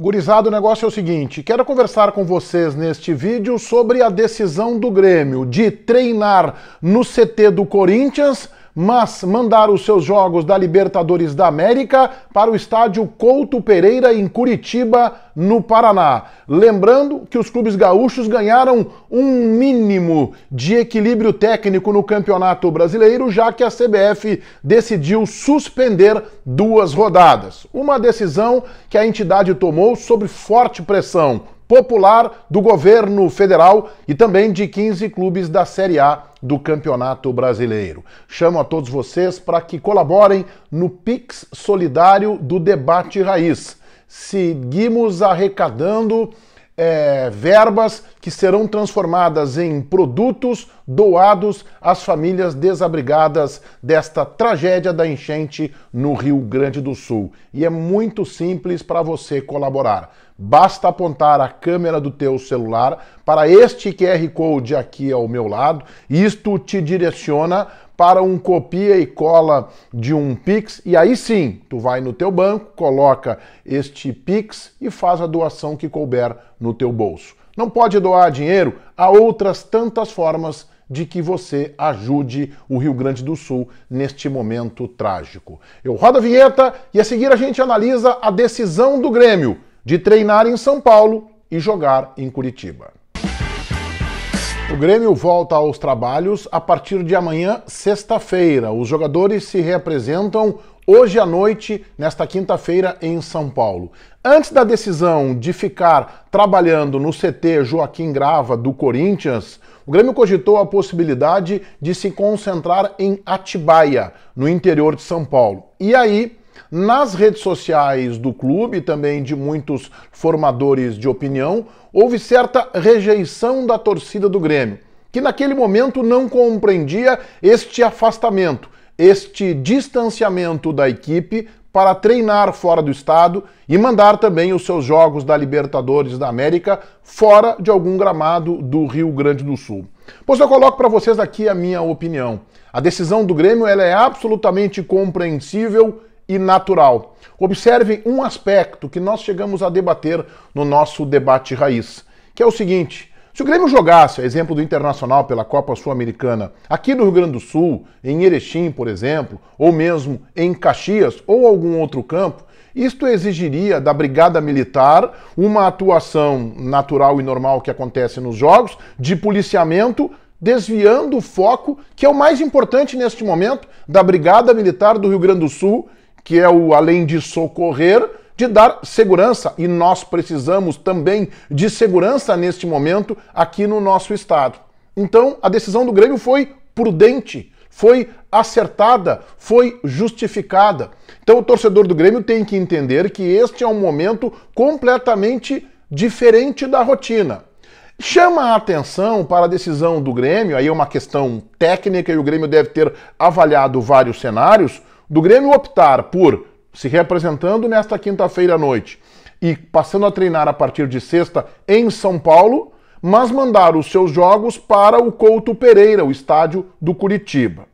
Gurizado, o negócio é o seguinte: quero conversar com vocês neste vídeo sobre a decisão do Grêmio de treinar no CT do Corinthians mas mandar os seus jogos da Libertadores da América para o estádio Couto Pereira, em Curitiba, no Paraná. Lembrando que os clubes gaúchos ganharam um mínimo de equilíbrio técnico no Campeonato Brasileiro, já que a CBF decidiu suspender duas rodadas. Uma decisão que a entidade tomou sob forte pressão popular do governo federal e também de 15 clubes da Série A do Campeonato Brasileiro. Chamo a todos vocês para que colaborem no Pix Solidário do Debate Raiz. Seguimos arrecadando é, verbas que serão transformadas em produtos doados às famílias desabrigadas desta tragédia da enchente no Rio Grande do Sul. E é muito simples para você colaborar. Basta apontar a câmera do teu celular para este QR Code aqui ao meu lado. Isto te direciona para um copia e cola de um Pix e aí sim, tu vai no teu banco, coloca este Pix e faz a doação que couber no teu bolso. Não pode doar dinheiro, há outras tantas formas de que você ajude o Rio Grande do Sul neste momento trágico. Eu rodo a vinheta e a seguir a gente analisa a decisão do Grêmio de treinar em São Paulo e jogar em Curitiba. O Grêmio volta aos trabalhos a partir de amanhã, sexta-feira. Os jogadores se reapresentam hoje à noite, nesta quinta-feira, em São Paulo. Antes da decisão de ficar trabalhando no CT Joaquim Grava do Corinthians, o Grêmio cogitou a possibilidade de se concentrar em Atibaia, no interior de São Paulo. E aí, nas redes sociais do clube, também de muitos formadores de opinião, houve certa rejeição da torcida do Grêmio, que naquele momento não compreendia este afastamento, este distanciamento da equipe para treinar fora do estado e mandar também os seus jogos da Libertadores da América fora de algum gramado do Rio Grande do Sul. Pois eu coloco para vocês aqui a minha opinião. A decisão do Grêmio ela é absolutamente compreensível e natural. Observem um aspecto que nós chegamos a debater no nosso debate raiz, que é o seguinte: se o Grêmio jogasse, a exemplo do Internacional pela Copa Sul-Americana, aqui no Rio Grande do Sul, em Erechim, por exemplo, ou mesmo em Caxias ou algum outro campo, isto exigiria da Brigada Militar uma atuação natural e normal que acontece nos jogos, de policiamento, desviando o foco, que é o mais importante neste momento, da Brigada Militar do Rio Grande do Sul que é o além de socorrer, de dar segurança, e nós precisamos também de segurança neste momento aqui no nosso estado. Então, a decisão do Grêmio foi prudente, foi acertada, foi justificada. Então, o torcedor do Grêmio tem que entender que este é um momento completamente diferente da rotina. Chama a atenção para a decisão do Grêmio, aí é uma questão técnica e o Grêmio deve ter avaliado vários cenários, do Grêmio optar por se representando nesta quinta-feira à noite e passando a treinar a partir de sexta em São Paulo, mas mandar os seus jogos para o Couto Pereira, o estádio do Curitiba.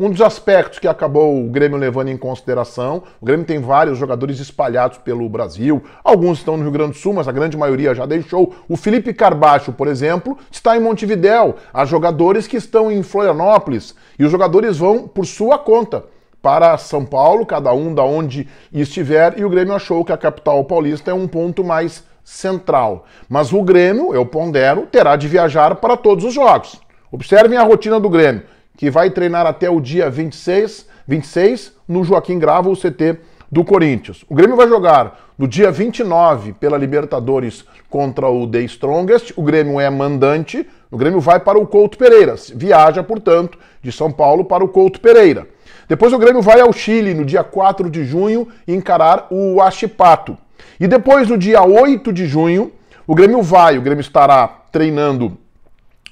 Um dos aspectos que acabou o Grêmio levando em consideração, o Grêmio tem vários jogadores espalhados pelo Brasil, alguns estão no Rio Grande do Sul, mas a grande maioria já deixou. O Felipe Carbacho, por exemplo, está em Montevidéu. Há jogadores que estão em Florianópolis e os jogadores vão por sua conta para São Paulo, cada um da onde estiver, e o Grêmio achou que a capital paulista é um ponto mais central. Mas o Grêmio, eu pondero, terá de viajar para todos os jogos. Observem a rotina do Grêmio, que vai treinar até o dia 26, 26 no Joaquim Grava, o CT do Corinthians. O Grêmio vai jogar no dia 29 pela Libertadores contra o The Strongest. O Grêmio é mandante. O Grêmio vai para o Couto Pereira. Viaja, portanto, de São Paulo para o Couto Pereira. Depois o Grêmio vai ao Chile no dia 4 de junho encarar o Huachipato. E depois, no dia 8 de junho, o Grêmio vai, o Grêmio estará treinando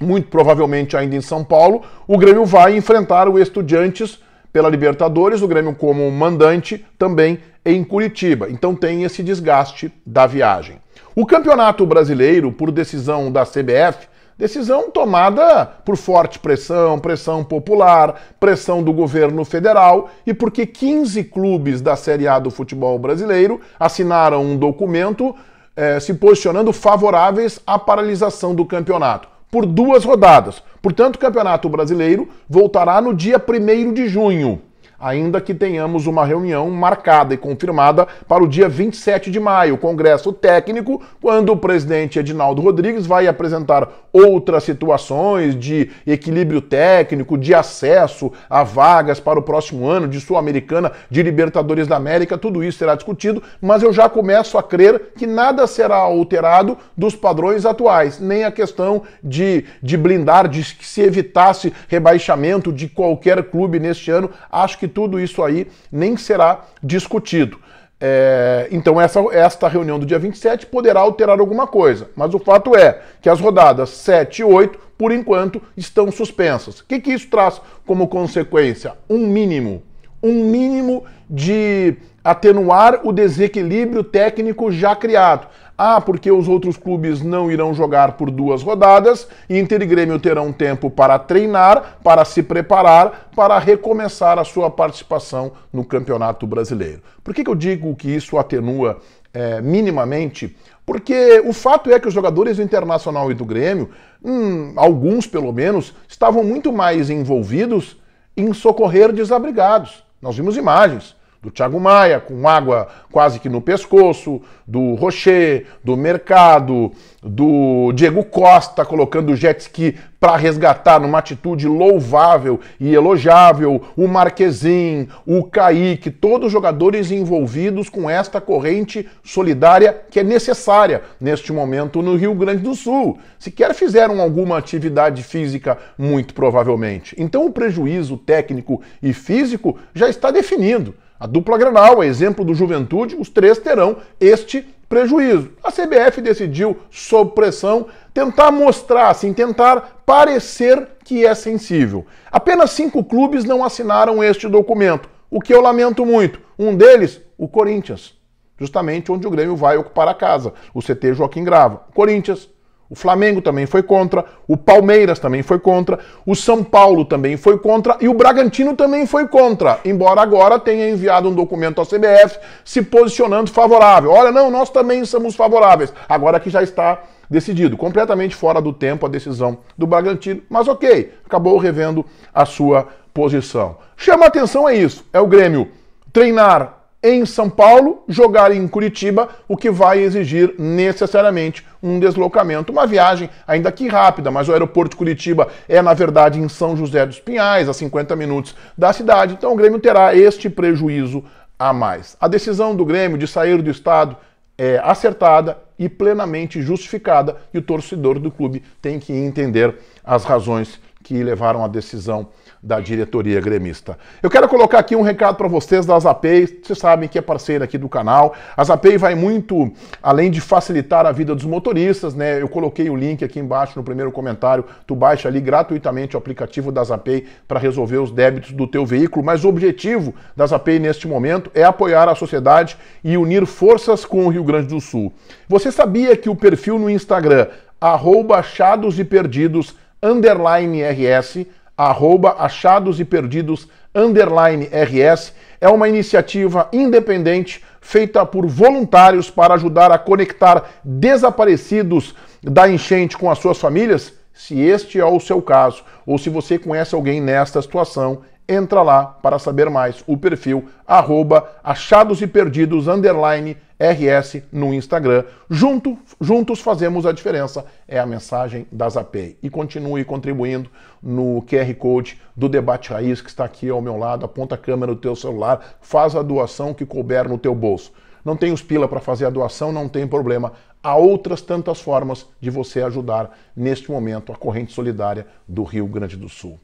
muito provavelmente ainda em São Paulo, o Grêmio vai enfrentar o Estudiantes pela Libertadores, o Grêmio como mandante também em Curitiba. Então tem esse desgaste da viagem. O Campeonato Brasileiro, por decisão da CBF, Decisão tomada por forte pressão, pressão popular, pressão do governo federal e porque 15 clubes da Série A do futebol brasileiro assinaram um documento eh, se posicionando favoráveis à paralisação do campeonato por duas rodadas. Portanto, o Campeonato Brasileiro voltará no dia 1 de junho ainda que tenhamos uma reunião marcada e confirmada para o dia 27 de maio, Congresso Técnico, quando o presidente Edinaldo Rodrigues vai apresentar outras situações de equilíbrio técnico, de acesso a vagas para o próximo ano, de Sul-Americana, de Libertadores da América, tudo isso será discutido, mas eu já começo a crer que nada será alterado dos padrões atuais, nem a questão de, de blindar, de que se evitasse rebaixamento de qualquer clube neste ano, acho que que tudo isso aí nem será discutido. É, então, essa, esta reunião do dia 27 poderá alterar alguma coisa, mas o fato é que as rodadas 7 e 8, por enquanto, estão suspensas. O que, que isso traz como consequência? Um mínimo. Um mínimo de atenuar o desequilíbrio técnico já criado. Ah, porque os outros clubes não irão jogar por duas rodadas, Inter e Grêmio terão tempo para treinar, para se preparar, para recomeçar a sua participação no Campeonato Brasileiro. Por que, que eu digo que isso atenua é, minimamente? Porque o fato é que os jogadores do Internacional e do Grêmio, hum, alguns pelo menos, estavam muito mais envolvidos em socorrer desabrigados. Nós vimos imagens do Thiago Maia, com água quase que no pescoço, do Rocher, do Mercado, do Diego Costa colocando o jet ski para resgatar numa atitude louvável e elogiável, o Marquezin, o Kaique, todos jogadores envolvidos com esta corrente solidária que é necessária neste momento no Rio Grande do Sul. Sequer fizeram alguma atividade física, muito provavelmente. Então o prejuízo técnico e físico já está definido. A dupla Granal, exemplo do Juventude, os três terão este prejuízo. A CBF decidiu, sob pressão, tentar mostrar, assim, tentar parecer que é sensível. Apenas cinco clubes não assinaram este documento, o que eu lamento muito. Um deles, o Corinthians, justamente onde o Grêmio vai ocupar a casa, o CT Joaquim Grava. Corinthians, o Flamengo também foi contra, o Palmeiras também foi contra, o São Paulo também foi contra e o Bragantino também foi contra, embora agora tenha enviado um documento à CBF se posicionando favorável. Olha, não, nós também somos favoráveis. Agora que já está decidido, completamente fora do tempo a decisão do Bragantino, mas ok, acabou revendo a sua posição. Chama atenção é isso, é o Grêmio treinar em São Paulo, jogar em Curitiba, o que vai exigir necessariamente um deslocamento, uma viagem ainda que rápida, mas o aeroporto de Curitiba é na verdade em São José dos Pinhais, a 50 minutos da cidade, então o Grêmio terá este prejuízo a mais. A decisão do Grêmio de sair do estado é acertada e plenamente justificada e o torcedor do clube tem que entender as razões que levaram à decisão da diretoria gremista. Eu quero colocar aqui um recado para vocês da Zapay. vocês sabem que é parceira aqui do canal. A Zapay vai muito além de facilitar a vida dos motoristas, né? Eu coloquei o link aqui embaixo no primeiro comentário, tu baixa ali gratuitamente o aplicativo da Zapay para resolver os débitos do teu veículo, mas o objetivo da Zapay neste momento é apoiar a sociedade e unir forças com o Rio Grande do Sul. Você sabia que o perfil no Instagram @achadoseperdidos underline RS, arroba achados e perdidos underline RS, é uma iniciativa independente feita por voluntários para ajudar a conectar desaparecidos da enchente com as suas famílias, se este é o seu caso, ou se você conhece alguém nesta situação entra lá para saber mais o perfil arroba achados e perdidos underline RS no Instagram. Junto, juntos fazemos a diferença, é a mensagem da Zapei. E continue contribuindo no QR Code do Debate Raiz, que está aqui ao meu lado. Aponta a câmera do teu celular, faz a doação que couber no teu bolso. Não tem os pila para fazer a doação, não tem problema. Há outras tantas formas de você ajudar neste momento a corrente solidária do Rio Grande do Sul.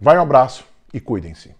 Vai um abraço e cuidem-se.